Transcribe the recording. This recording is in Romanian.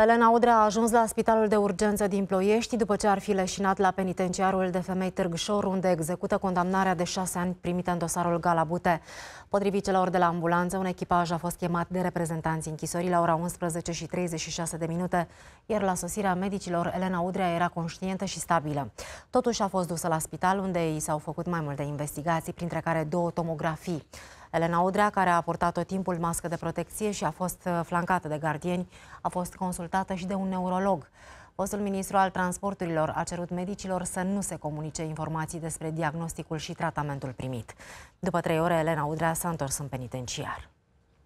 Elena Udrea a ajuns la Spitalul de Urgență din Ploiești după ce ar fi leșinat la penitenciarul de femei Târgșor, unde execută condamnarea de șase ani primită în dosarul Galabute. Potrivit celor de la ambulanță, un echipaj a fost chemat de reprezentanții închisorii la ora 11 și 36 de minute, iar la sosirea medicilor, Elena Udrea era conștientă și stabilă. Totuși a fost dusă la spital, unde i s-au făcut mai multe investigații, printre care două tomografii. Elena Udrea, care a aportat tot timpul mască de protecție și a fost uh, flancată de gardieni, a fost consultată și de un neurolog. Fostul ministru al transporturilor a cerut medicilor să nu se comunice informații despre diagnosticul și tratamentul primit. După trei ore, Elena Udrea s-a întors în penitenciar.